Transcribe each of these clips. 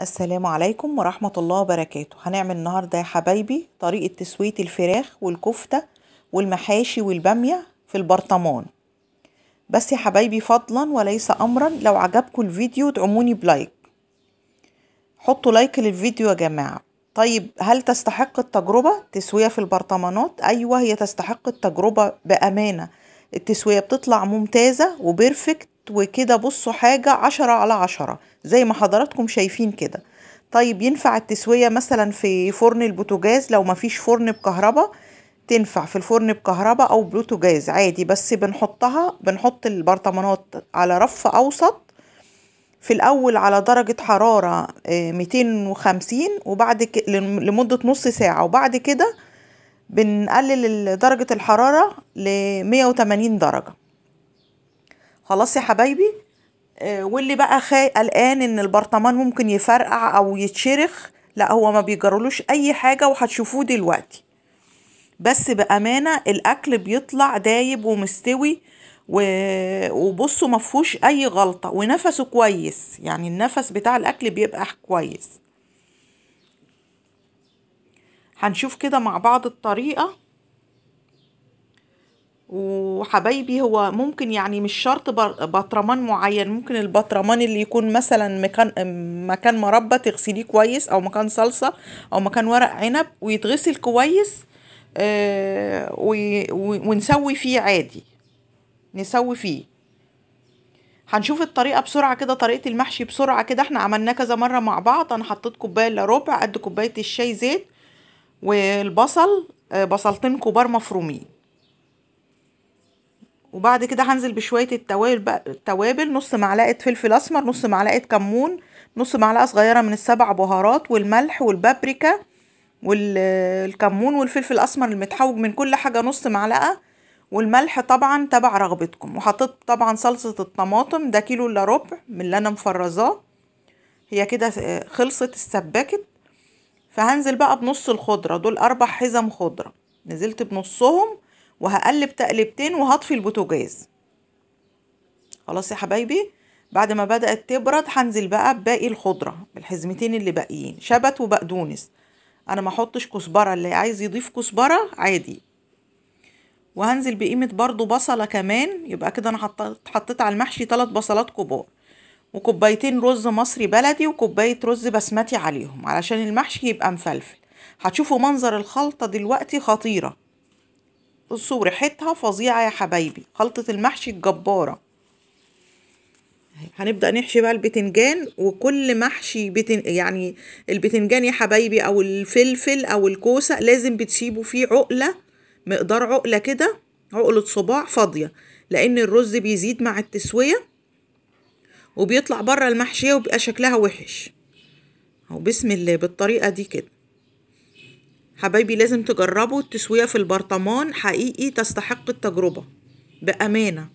السلام عليكم ورحمة الله وبركاته هنعمل النهاردة يا حبايبي طريقة تسوية الفراخ والكفتة والمحاشي والبامية في البرطمان بس يا حبايبي فضلا وليس أمرا لو عجبكم الفيديو ادعموني بلايك حطوا لايك للفيديو يا جماعة طيب هل تستحق التجربة تسوية في البرطمانات؟ أيوة هي تستحق التجربة بأمانة التسوية بتطلع ممتازة وبيرفكت وكده بصوا حاجة عشرة على عشرة زي ما حضراتكم شايفين كده طيب ينفع التسوية مثلا في فرن البوتجاز لو مفيش فرن بكهرباء تنفع في الفرن بكهرباء أو بلوتوجاز عادي بس بنحطها بنحط البرطمانات على رف أوسط في الأول على درجة حرارة 250 آه، وبعد ك... لمدة نص ساعة وبعد كده بنقلل درجة الحرارة ل 180 درجة خلاص يا حبايبي آه، واللي بقى خايف قلقان ان البرطمان ممكن يفرقع او يتشرخ لا هو ما بيجرلوش اي حاجه وهتشوفوه دلوقتي بس بامانه الاكل بيطلع دايب ومستوي و... وبصوا ما فيهوش اي غلطه ونفسه كويس يعني النفس بتاع الاكل بيبقى كويس هنشوف كده مع بعض الطريقه وحبايبي هو ممكن يعني مش شرط بطرمان معين ممكن البطرمان اللي يكون مثلا مكان مكان مربى تغسليه كويس او مكان صلصه او مكان ورق عنب ويتغسل كويس آه، ونسوي فيه عادي نسوي فيه هنشوف الطريقه بسرعه كده طريقه المحشي بسرعه كده احنا عملناه كذا مره مع بعض انا حطيت كوبايه الا ربع قد كوبايه الشاي زيت والبصل آه، بصلتين كبار مفرومين وبعد كده هنزل بشويه التوابل التوابل نص معلقه فلفل اسمر نص معلقه كمون نص معلقه صغيره من السبع بهارات والملح والبابريكا والكمون والفلفل الاسمر المتحوج من كل حاجه نص معلقه والملح طبعا تبع رغبتكم وحطيت طبعا صلصه الطماطم ده كيلو الا ربع من اللي انا مفرزاه هي كده آه، خلصت السباكت فهنزل بقى بنص الخضره دول اربع حزم خضره نزلت بنصهم وهقلب تقلبتين وهطفي البوتاجاز خلاص يا حبايبي بعد ما بدأت تبرد هنزل بقى بباقي الخضرة بالحزمتين اللي باقيين شبت وبقدونس انا ما احطش كزبرة اللي عايز يضيف كزبرة عادي وهنزل بقيمة برضو بصلة كمان يبقى كده انا حطيت على المحشي ثلاث بصلات كبار وكوبايتين رز مصري بلدي وكوباية رز بسمتي عليهم علشان المحشي يبقى مفلفل هتشوفوا منظر الخلطة دلوقتي خطيرة بصوا ريحتها فظيعة يا حبايبي خلطة المحشي الجبارة هنبدأ نحشي بقى البتنجان وكل محشي بتن يعني البتنجان يا حبايبي أو الفلفل أو الكوسة لازم بتسيبوا فيه عقلة مقدار عقلة كده عقلة صباع فاضية لأن الرز بيزيد مع التسوية وبيطلع بره المحشية وبيبقى شكلها وحش أهو بسم الله بالطريقة دي كده حبايبي لازم تجربوا التسوية في البرطمان حقيقي تستحق التجربة بأمانة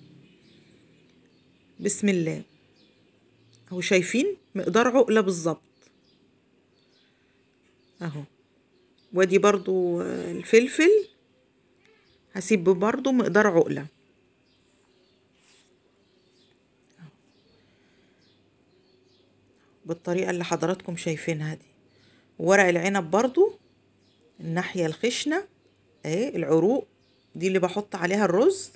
بسم الله اهو شايفين مقدار عقلة بالظبط اهو وادي برضو الفلفل هسيب برضو مقدار عقلة بالطريقة اللي حضراتكم شايفينها دي ورق العنب برضو الناحية الخشنة اهي العروق دي اللي بحط عليها الرز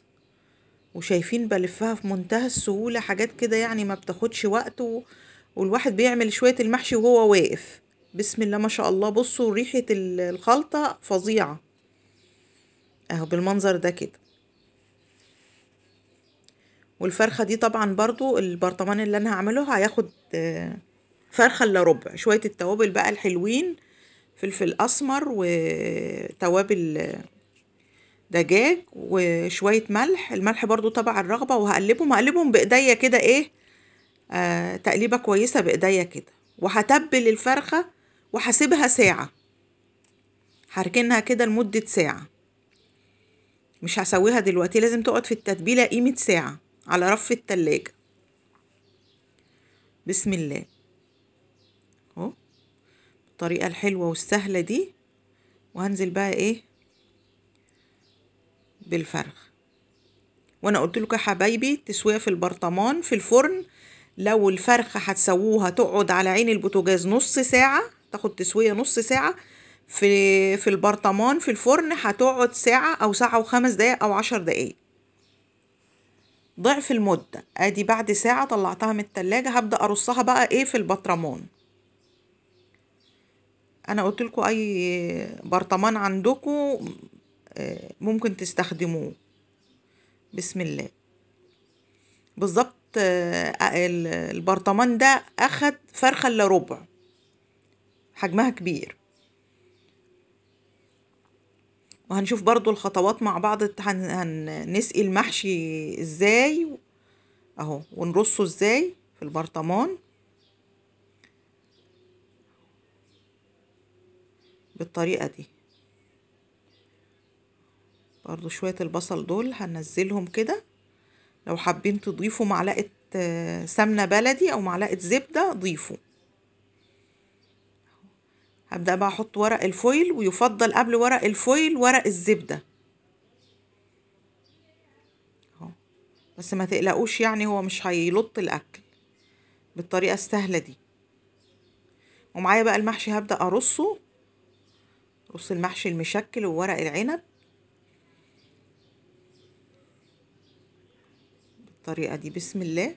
وشايفين بلفها في منتهى السهولة حاجات كده يعني ما بتاخدش وقت و... والواحد بيعمل شوية المحشي وهو واقف بسم الله ما شاء الله بصوا ريحة الخلطة فظيعة اهو بالمنظر ده كده والفرخة دي طبعا برضو البرطمان اللي انا هعمله هياخد آه، فرخة الا ربع شوية التوابل بقى الحلوين فلفل أسمر وتوابل دجاج وشوية ملح الملح برضو طبع الرغبة وهقلبهم هقلبهم بإيديا كده إيه آه تقليبة كويسة بإيديا كده وهتبل الفرخة وهسيبها ساعة هركنها كده لمدة ساعة مش هسويها دلوقتي لازم تقعد في التتبيلة قيمة ساعة على رف التلاجة بسم الله الطريقة الحلوة والسهلة دي وهنزل بقى ايه بالفرخ وانا قلت لكم يا حبايبي تسويه في البرطمان في الفرن لو الفرخه هتسووها تقعد على عين البوتاجاز نص ساعه تاخد تسويه نص ساعه في في البرطمان في الفرن هتقعد ساعه او ساعه وخمس دقايق او عشر دقايق ضعف المده ادي بعد ساعه طلعتها من التلاجة هبدا ارصها بقى ايه في البطرمان انا قلت لكم اي برطمان عندكم آه، ممكن تستخدموه بسم الله بالظبط آه، البرطمان ده اخد فرخه الا ربع حجمها كبير وهنشوف برضو الخطوات مع بعض هنسقي المحشي ازاي اهو ونرصه ازاي في البرطمان بالطريقة دي برضو شوية البصل دول هنزلهم كده لو حابين تضيفوا معلقة آه، سمنة بلدي أو معلقة زبدة ضيفوا هبدأ بقى أحط ورق الفويل ويفضل قبل ورق الفويل ورق الزبدة بس ما تقلقوش يعني هو مش هيلط الأكل بالطريقة السهلة دي ومعايا بقى المحشي هبدأ أرصه بص المحشي المشكل وورق العنب بالطريقة دي بسم الله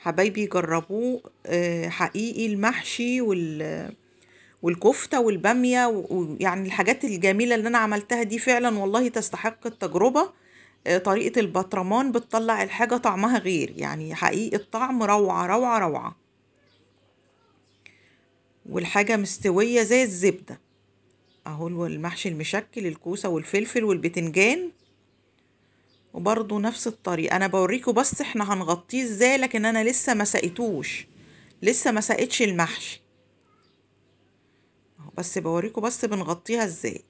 حبايبي جربوه آه، حقيقي المحشي وال والكفته والباميه ويعني الحاجات الجميله اللي انا عملتها دي فعلا والله تستحق التجربه آه، طريقه البطرمان بتطلع الحاجه طعمها غير يعني حقيقي الطعم روعه روعه روعه والحاجة مستوية زي الزبدة اهو المحشي المشكل الكوسة والفلفل والبتنجان وبرضو نفس الطريقة أنا بوريكم بس احنا هنغطيه ازاي لكن أنا لسه ما سقيتوش لسه ما سقيتش المحشي بس بوريكم بس بنغطيها ازاي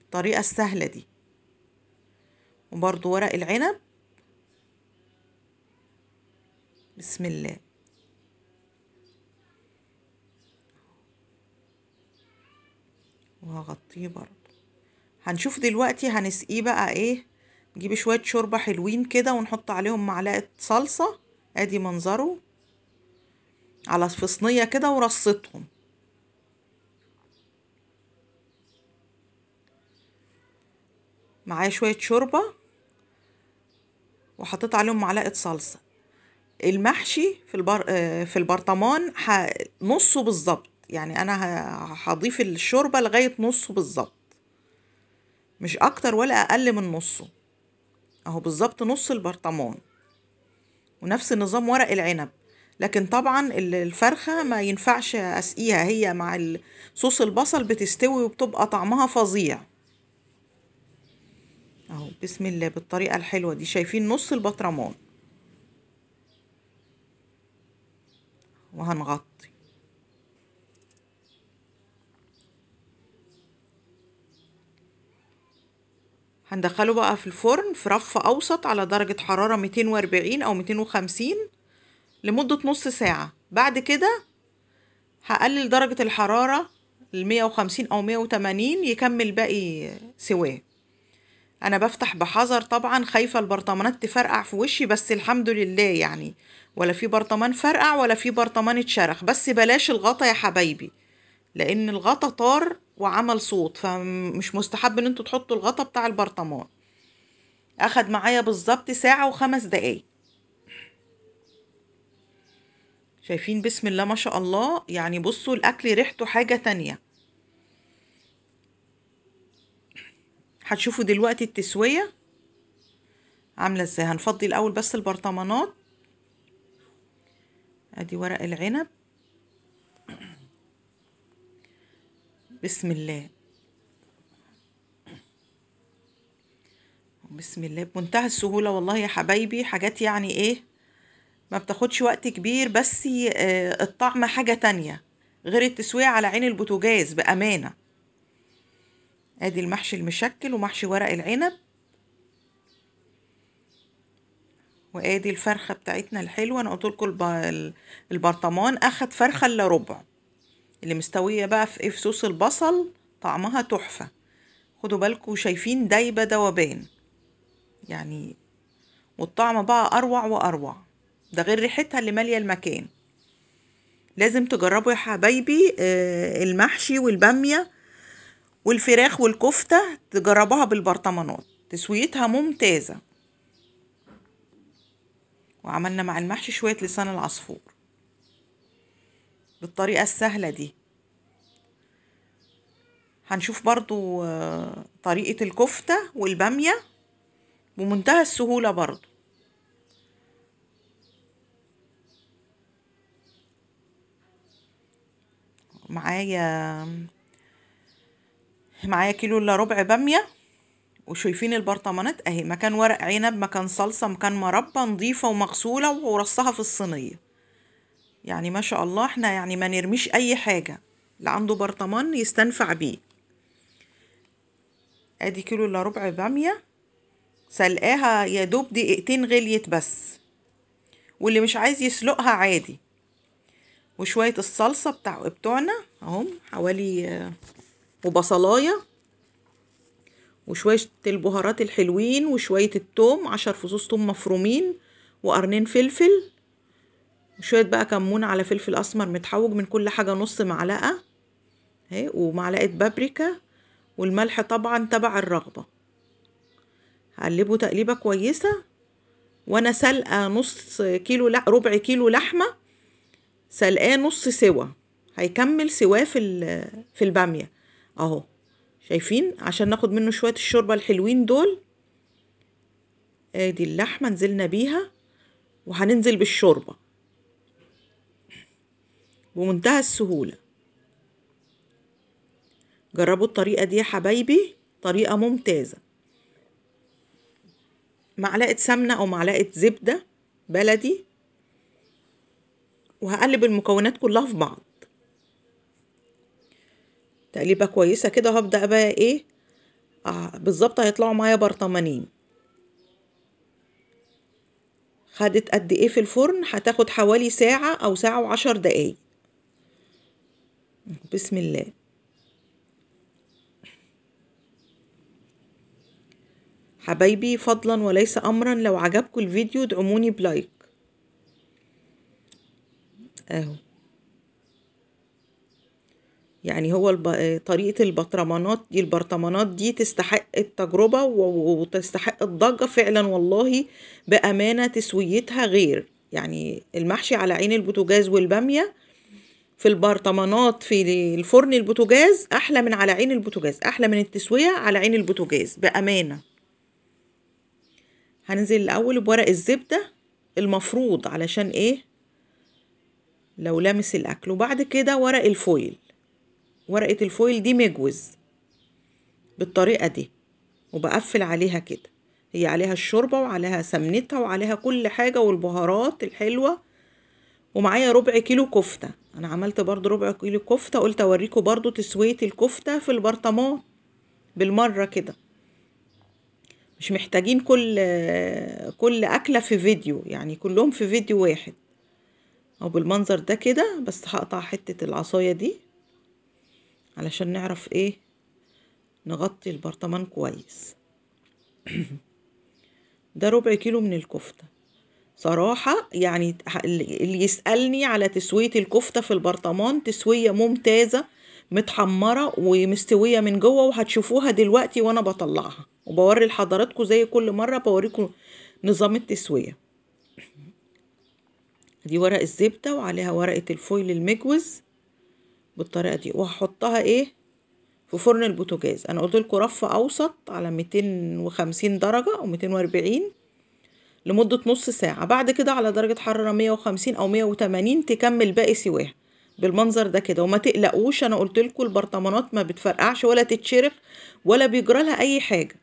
الطريقة السهلة دي وبرضو ورق العنب بسم الله وهغطيه برضو هنشوف دلوقتي هنسقيه بقى ايه نجيب شوية شوربة حلوين كده ونحط عليهم معلقة صلصة ادي منظره على صينية كده ورصتهم معايا شوية شوربة وحطيت عليهم معلقة صلصة المحشي في البر... آه، في البرطمان ح... نصه بالظبط يعني انا هضيف الشوربه لغايه نصه بالظبط مش اكتر ولا اقل من نصه اهو بالظبط نص البرطمان ونفس النظام ورق العنب لكن طبعا الفرخه ما ينفعش اسقيها هي مع صوص البصل بتستوي وبتبقى طعمها فظيع اهو بسم الله بالطريقه الحلوه دي شايفين نص البطرمان وهنغطي هندخله بقى في الفرن في رف أوسط على درجة حرارة 240 أو 250 لمدة نص ساعة بعد كده هقلل درجة الحرارة ل 150 أو 180 يكمل باقي سواه أنا بفتح بحذر طبعا خايفة البرطمانات تفرقع في وشي بس الحمد لله يعني ولا في برطمان فرقع ولا في برطمان اتشرخ بس بلاش الغطا يا حبايبي لان الغطا طار وعمل صوت فمش مستحب ان انتوا تحطوا الغطا بتاع البرطمان اخد معايا بالظبط ساعة وخمس دقايق شايفين بسم الله ما شاء الله يعني بصوا الاكل ريحته حاجة تانية هتشوفوا دلوقتي التسوية عاملة ازاي هنفضي الاول بس البرطمانات ادي ورق العنب بسم الله بسم الله بمنتهى السهولة والله يا حبايبي حاجات يعني ايه ما بتاخدش وقت كبير بس آه، الطعم حاجة تانية غير التسوية على عين البوتاجاز بأمانة ادي المحشي المشكل ومحشي ورق العنب وادي الفرخة بتاعتنا الحلوة انا قلت لكم البرطمان اخد فرخة الا ربع اللي مستوية بقى في ايه في صوص البصل طعمها تحفة خدوا بالكم شايفين دايبة دوبان يعني والطعم بقى أروع وأروع ده غير ريحتها اللي مالية المكان لازم تجربوا يا حبايبي آه، المحشي والبامية والفراخ والكفتة تجربوها بالبرطمانات تسويتها ممتازة وعملنا مع المحشي شوية لسان العصفور بالطريقة السهلة دي هنشوف برضو آه، طريقة الكفتة والبامية بمنتهى السهولة برضو معايا معايا كيلو الا ربع باميه وشايفين البرطمانات اهي مكان ورق عنب مكان صلصه مكان مربى نظيفه ومغسوله ورصها في الصينيه يعني ما شاء الله احنا يعني ما نرميش اي حاجة اللي عنده برطمان يستنفع بيه ادي كيلو الا ربع بامية سلقاها يا دوب دقيقتين غليت بس واللي مش عايز يسلقها عادي وشوية الصلصة بتاع بتوعنا اهم حوالي آه، وبصلاية وشوية البهارات الحلوين وشوية التوم عشر فصوص توم مفرومين وقرنين فلفل شوية بقى كمون على فلفل أسمر متحوج من كل حاجة نص معلقة اهي ومعلقة بابريكا والملح طبعا تبع الرغبة هقلبه تقليبة كويسة وأنا سلقة نص كيلو لا ربع كيلو لحمة سلقاه نص سوا هيكمل سواه في في البامية اهو شايفين عشان ناخد منه شوية الشوربة الحلوين دول ادي آه، اللحمة نزلنا بيها وهننزل بالشوربة بمنتهى السهولة جربوا الطريقة دي يا حبايبي طريقة ممتازة معلقة سمنة أو معلقة زبدة بلدي وهقلب المكونات كلها في بعض تقليبة كويسة كده هبدأ بقى ايه آه بالظبط هيطلعوا معايا برطمانين خدت قد ايه في الفرن هتاخد حوالي ساعة او ساعة وعشر دقايق بسم الله حبايبي فضلا وليس امرا لو عجبكم الفيديو ادعموني بلايك اهو يعني هو الب... طريقة البطرمانات دي البرطمانات دي تستحق التجربة وتستحق الضجة فعلا والله بأمانة تسويتها غير يعني المحشي على عين البوتاجاز والبامية في البرطمانات في الفرن البوتاجاز احلى من على عين البوتاجاز احلى من التسويه على عين البوتاجاز بامانه هننزل الاول بورق الزبده المفروض علشان ايه لو لمس الاكل وبعد كده ورق الفويل ورقه الفويل دي مجوز بالطريقه دي وبقفل عليها كده هي عليها الشوربه وعليها سمنتها وعليها كل حاجه والبهارات الحلوه ومعايا ربع كيلو كفتة أنا عملت برضو ربع كيلو كفتة قلت أوريكم برضو تسوية الكفتة في البرطمان بالمرة كده مش محتاجين كل كل أكلة في فيديو يعني كلهم في فيديو واحد أو بالمنظر ده كده بس هقطع حتة العصاية دي علشان نعرف إيه نغطي البرطمان كويس ده ربع كيلو من الكفتة صراحة يعني اللي يسألني على تسوية الكفتة في البرطمان تسوية ممتازة متحمرة ومستوية من جوه وهتشوفوها دلوقتي وأنا بطلعها وبوري لحضراتكم زي كل مرة بوريكم نظام التسوية دي ورق الزبدة وعليها ورقة الفويل المجوز بالطريقة دي وهحطها ايه في فرن البوتجاز انا قلت لكم رف اوسط على 250 درجة او 240 لمدة نص ساعة بعد كده على درجة حرارة 150 أو 180 تكمل باقي سواها بالمنظر ده كده وما تقلقوش أنا قلت لكم البرطمانات ما بتفرقعش ولا تتشرخ ولا بيجرى لها أي حاجة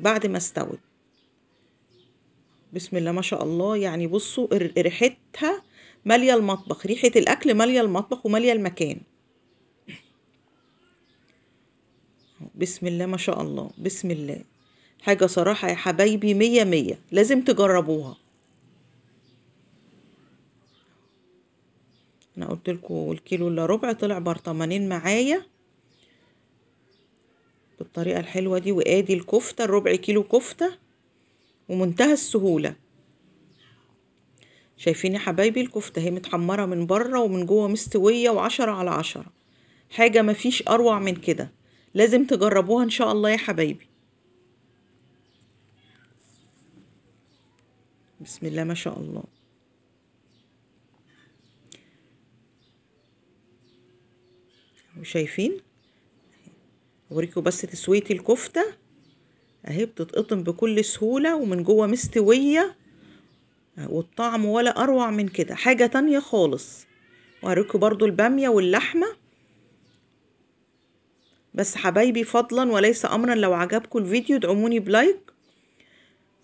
بعد ما استوت بسم الله ما شاء الله يعني بصوا ريحتها مالية المطبخ ريحة الأكل مالية المطبخ ومالية المكان بسم الله ما شاء الله بسم الله حاجة صراحة يا حبايبي مية مية لازم تجربوها انا قلت لكم الكيلو الا ربع طلع برطمانين معايا بالطريقة الحلوة دي وادي الكفتة الربع كيلو كفتة ومنتهى السهولة شايفين يا حبايبي الكفتة هي متحمرة من بره ومن جوه مستوية وعشرة على عشرة حاجة مفيش اروع من كده لازم تجربوها ان شاء الله يا حبايبي بسم الله ما شاء الله وشايفين اوريكم بس تسويه الكفته اهي بتتقطم بكل سهوله ومن جوه مستويه والطعم ولا اروع من كده حاجه تانية خالص وهوريكم برضو الباميه واللحمه بس حبايبي فضلا وليس امرا لو عجبكم الفيديو ادعموني بلايك